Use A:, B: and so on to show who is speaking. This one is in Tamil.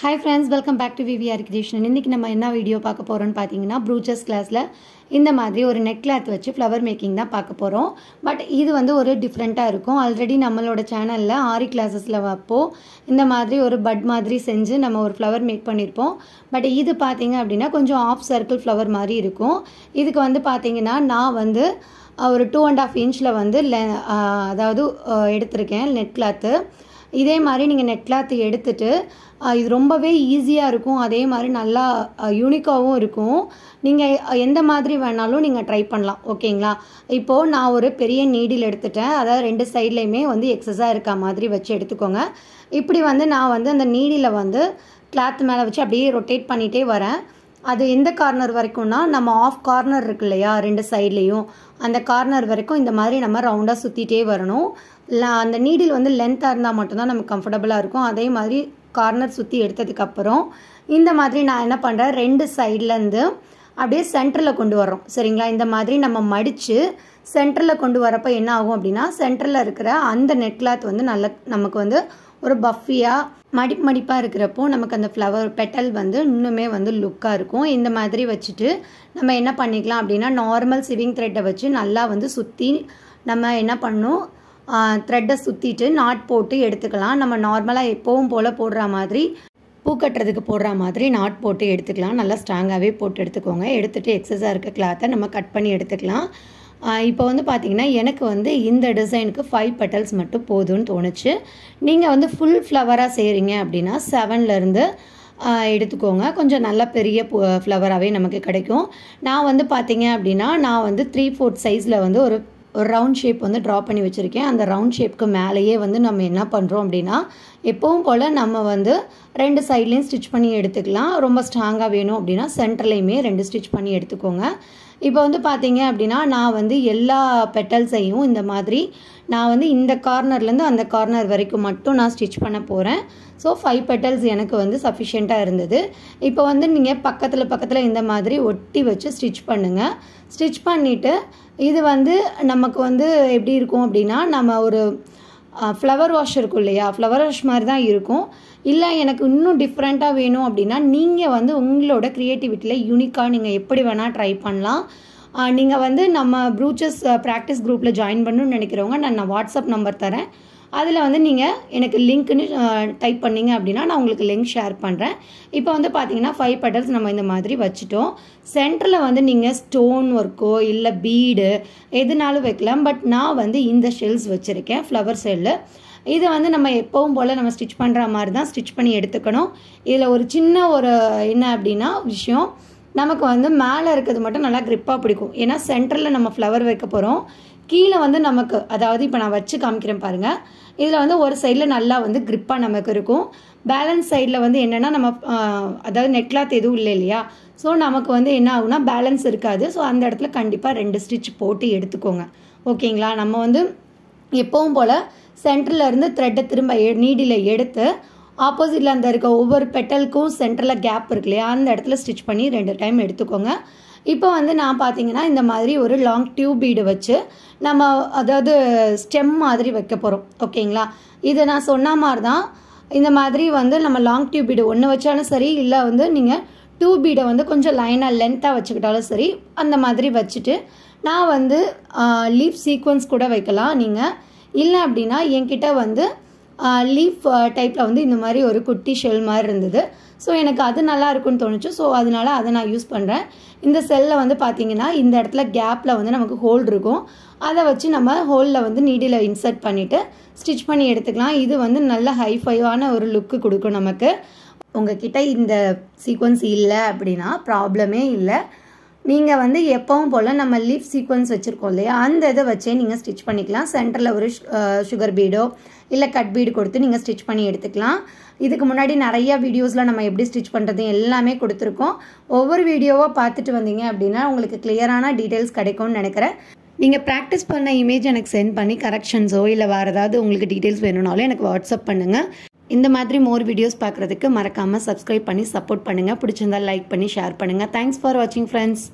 A: hi friends welcome back to VVR creation இன்றைக்கி நம்ம என்ன வீடியோ பார்க்க போகிறோம்னு பார்த்தீங்கன்னா ப்ரூச்சர்ஸ் கிளாஸில் இந்த மாதிரி ஒரு நெக் கிளாத் வச்சு ஃப்ளவர் மேக்கிங் தான் பார்க்க போகிறோம் பட் இது வந்து ஒரு டிஃப்ரெண்ட்டாக இருக்கும் ஆல்ரெடி நம்மளோட சேனலில் ஆரி கிளாஸஸில் வைப்போம் இந்த மாதிரி ஒரு பட் மாதிரி செஞ்சு நம்ம ஒரு ஃப்ளவர் மேக் பண்ணியிருப்போம் பட் இது பார்த்திங்க அப்படின்னா கொஞ்சம் ஆஃப் சர்க்கிள் ஃப்ளவர் மாதிரி இருக்கும் இதுக்கு வந்து பார்த்தீங்கன்னா நான் வந்து ஒரு டூ அண்ட் ஆஃப் இன்ச்சில் வந்து அதாவது எடுத்திருக்கேன் நெட் கிளாத்து இதே மாதிரி நீங்கள் நெட் கிளாத் எடுத்துட்டு இது ரொம்பவே ஈஸியாக இருக்கும் அதே மாதிரி நல்லா யூனிக்காகவும் இருக்கும் நீங்கள் எந்த மாதிரி வேணாலும் நீங்கள் ட்ரை பண்ணலாம் ஓகேங்களா இப்போது நான் ஒரு பெரிய நீடில் எடுத்துட்டேன் அதாவது ரெண்டு சைட்லேயுமே வந்து எக்ஸஸாக இருக்க மாதிரி வச்சு எடுத்துக்கோங்க இப்படி வந்து நான் வந்து அந்த நீடியில் வந்து கிளாத் மேலே வச்சு அப்படியே ரொட்டேட் பண்ணிகிட்டே வரேன் அது எந்த கார்னர் வரைக்கும்னா நம்ம ஆஃப் கார்னர் இருக்கு இல்லையா ரெண்டு சைட்லேயும் அந்த கார்னர் வரைக்கும் இந்த மாதிரி நம்ம ரவுண்டாக சுற்றிட்டே வரணும் அந்த நீடில் வந்து லென்த்தாக இருந்தால் மட்டும்தான் நமக்கு கம்ஃபர்டபுளாக இருக்கும் அதே மாதிரி கார்னர் சுற்றி எடுத்ததுக்கப்புறம் இந்த மாதிரி நான் என்ன பண்ணுறேன் ரெண்டு சைட்லேருந்து அப்படியே சென்டரில் கொண்டு வரோம் சரிங்களா இந்த மாதிரி நம்ம மடித்து சென்டரில் கொண்டு வரப்போ என்ன ஆகும் அப்படின்னா சென்டரில் இருக்கிற அந்த நெட் கிளாத் வந்து நல்ல நமக்கு வந்து ஒரு பஃபியாக மடிப்பு மடிப்பாக இருக்கிறப்போ நமக்கு அந்த ஃப்ளவர் பெட்டல் வந்து இன்னுமே வந்து லுக்காக இருக்கும் இந்த மாதிரி வச்சுட்டு நம்ம என்ன பண்ணிக்கலாம் அப்படின்னா நார்மல் சிவிங் த்ரெட்டை வச்சு நல்லா வந்து சுற்றி நம்ம என்ன பண்ணும் த்ரெட்டை சுற்றிட்டு நாட் போட்டு எடுத்துக்கலாம் நம்ம நார்மலாக எப்போவும் போல் போடுற மாதிரி பூ கட்டுறதுக்கு போடுற மாதிரி நாட் போட்டு எடுத்துக்கலாம் நல்லா ஸ்ட்ராங்காகவே போட்டு எடுத்துக்கோங்க எடுத்துகிட்டு எக்ஸஸாக இருக்க கிளாத்தை நம்ம கட் பண்ணி எடுத்துக்கலாம் இப்போ வந்து பார்த்திங்கன்னா எனக்கு வந்து இந்த டிசைனுக்கு ஃபைவ் பெட்டல்ஸ் மட்டும் போதும்னு தோணுச்சு நீங்கள் வந்து ஃபுல் ஃப்ளவராக செய்கிறீங்க அப்படின்னா செவன்லேருந்து எடுத்துக்கோங்க கொஞ்சம் நல்ல பெரிய ஃப்ளவராகவே நமக்கு கிடைக்கும் நான் வந்து பார்த்தீங்க அப்படின்னா நான் வந்து த்ரீ ஃபோர்த் சைஸில் வந்து ஒரு ஒரு ரவுண்ட் ஷேப் வந்து ட்ரா பண்ணி வச்சுருக்கேன் அந்த ரவுண்ட் ஷேப்க்கு மேலேயே வந்து நம்ம என்ன பண்ணுறோம் அப்படின்னா எப்பவும் போல் நம்ம வந்து ரெண்டு சைட்லேயும் ஸ்டிச் பண்ணி எடுத்துக்கலாம் ரொம்ப ஸ்ட்ராங்காக வேணும் அப்படின்னா சென்டர்லேயுமே ரெண்டு ஸ்டிச் பண்ணி எடுத்துக்கோங்க இப்போ வந்து பார்த்தீங்க அப்படின்னா நான் வந்து எல்லா பெட்டல்ஸையும் இந்த மாதிரி நான் வந்து இந்த கார்னர்லேருந்து அந்த கார்னர் வரைக்கும் மட்டும் நான் ஸ்டிச் பண்ண போகிறேன் ஸோ ஃபைவ் பெட்டல்ஸ் எனக்கு வந்து சஃபிஷியண்ட்டாக இருந்தது இப்போ வந்து நீங்கள் பக்கத்தில் பக்கத்தில் இந்த மாதிரி ஒட்டி வச்சு ஸ்டிச் பண்ணுங்கள் ஸ்டிச் பண்ணிவிட்டு இது வந்து நமக்கு வந்து எப்படி இருக்கும் அப்படின்னா நம்ம ஒரு ஃப்ளவர் வாஷ் இருக்கும் இல்லையா ஃப்ளவர் வாஷ் மாதிரி தான் இருக்கும் இல்லை எனக்கு இன்னும் டிஃப்ரெண்ட்டாக வேணும் அப்படின்னா நீங்கள் வந்து உங்களோட க்ரியேட்டிவிட்டியில் யூனிக்காக நீங்கள் எப்படி வேணால் ட்ரை பண்ணலாம் நீங்கள் வந்து நம்ம ப்ரூச்சஸ் ப்ராக்டிஸ் குரூப்பில் ஜாயின் பண்ணணும்னு நினைக்கிறவங்க நான் நான் வாட்ஸ்அப் நம்பர் தரேன் அதில் வந்து நீங்கள் எனக்கு லிங்க்குன்னு டைப் பண்ணிங்க அப்படின்னா நான் உங்களுக்கு லிங்க் ஷேர் பண்ணுறேன் இப்போ வந்து பார்த்தீங்கன்னா ஃபைவ் பெட்டல்ஸ் நம்ம இந்த மாதிரி வச்சுட்டோம் சென்டரில் வந்து நீங்கள் ஸ்டோன் ஒர்க்கோ இல்லை பீடு எதுனாலும் வைக்கலாம் பட் நான் வந்து இந்த ஷெல்ஸ் வச்சுருக்கேன் ஃப்ளவர் ஷெல்லு இதை வந்து நம்ம எப்பவும் போல் நம்ம ஸ்டிச் பண்ணுற மாதிரி தான் ஸ்டிச் பண்ணி எடுத்துக்கணும் இதில் ஒரு சின்ன ஒரு என்ன அப்படின்னா விஷயம் நமக்கு வந்து மேலே இருக்கிறது மட்டும் நல்லா க்ரிப்பாக பிடிக்கும் ஏன்னா சென்டரில் நம்ம ஃப்ளவர் வைக்க போகிறோம் கீழே வந்து நமக்கு அதாவது இப்போ நான் வச்சு காமிக்கிறேன் பாருங்கள் இதில் வந்து ஒரு சைடில் நல்லா வந்து க்ரிப்பாக நமக்கு இருக்கும் பேலன்ஸ் சைடில் வந்து என்னென்னா நம்ம அதாவது நெக்லாத் எதுவும் இல்லை இல்லையா ஸோ நமக்கு வந்து என்ன ஆகுனா பேலன்ஸ் இருக்காது ஸோ அந்த இடத்துல கண்டிப்பாக ரெண்டு ஸ்டிச் போட்டு எடுத்துக்கோங்க ஓகேங்களா நம்ம வந்து எப்பவும் போல் சென்டரில் இருந்து த்ரெட்டை திரும்ப நீடியில் எடுத்து ஆப்போசிட்டில் அந்த இருக்க ஒவ்வொரு பெட்டலுக்கும் சென்டரில் கேப் இருக்கு இல்லையா அந்த இடத்துல ஸ்டிச் பண்ணி ரெண்டு டைம் எடுத்துக்கோங்க இப்போ வந்து நான் பார்த்தீங்கன்னா இந்த மாதிரி ஒரு லாங் டியூப் பீடு வச்சு நம்ம அதாவது ஸ்டெம் மாதிரி வைக்க போகிறோம் ஓகேங்களா இதை நான் சொன்ன மாதிரி தான் இந்த மாதிரி வந்து நம்ம லாங் டியூப் பீடு ஒன்று வச்சாலும் சரி இல்லை வந்து நீங்கள் டூ பீடை வந்து கொஞ்சம் லைனாக லென்த்தாக வச்சுக்கிட்டாலும் சரி அந்த மாதிரி வச்சுட்டு நான் வந்து லீஃப் சீக்வன்ஸ் கூட வைக்கலாம் நீங்கள் இல்லை அப்படின்னா என்கிட்ட வந்து லீஃப் டைப்பில் வந்து இந்த மாதிரி ஒரு குட்டி ஷெல் மாதிரி இருந்தது ஸோ எனக்கு அது நல்லா இருக்கும்னு தோணுச்சு ஸோ அதனால் அதை நான் யூஸ் பண்ணுறேன் இந்த செல்லில் வந்து பார்த்திங்கன்னா இந்த இடத்துல கேப்பில் வந்து நமக்கு ஹோல் இருக்கும் அதை வச்சு நம்ம ஹோலில் வந்து நீடியில் இன்சர்ட் பண்ணிவிட்டு ஸ்டிச் பண்ணி எடுத்துக்கலாம் இது வந்து நல்ல ஹைஃபைவான ஒரு லுக்கு கொடுக்கும் நமக்கு உங்ககிட்ட இந்த சீக்வன்ஸ் இல்லை அப்படின்னா ப்ராப்ளமே இல்லை நீங்கள் வந்து எப்பவும் போல் நம்ம லிப் சீக்வன்ஸ் வச்சுருக்கோம் இல்லையா அந்த இதை வச்சே நீங்கள் ஸ்டிச் பண்ணிக்கலாம் சென்டரில் ஒரு சுகர் பீடோ இல்லை கட் பீடு கொடுத்து நீங்கள் ஸ்டிச் பண்ணி எடுத்துக்கலாம் இதுக்கு முன்னாடி நிறையா வீடியோஸில் நம்ம எப்படி ஸ்டிச் பண்ணுறது எல்லாமே கொடுத்துருக்கோம் ஒவ்வொரு வீடியோவாக பார்த்துட்டு வந்தீங்க அப்படின்னா உங்களுக்கு கிளியரான டீட்டெயில்ஸ் கிடைக்கும்னு நினைக்கிறேன் நீங்கள் ப்ராக்டிஸ் பண்ண இமேஜ் எனக்கு சென்ட் பண்ணி கரெக்ஷன்ஸோ இல்லை வேறு ஏதாவது உங்களுக்கு டீட்டெயில்ஸ் வேணும்னாலும் எனக்கு வாட்ஸ்அப் பண்ணுங்கள் இந்த மாதிரி மோர் வீடியோஸ் பார்க்குறதுக்கு மறக்காமல் சப்ஸ்கிரைப் பண்ணி சப்போர்ட் பண்ணுங்கள் பிடிச்சிருந்தால் லைக் பண்ணி ஷேர் பண்ணுங்கள் தேங்க்ஸ் ஃபார் வாட்சிங் ஃப்ரெண்ட்ஸ்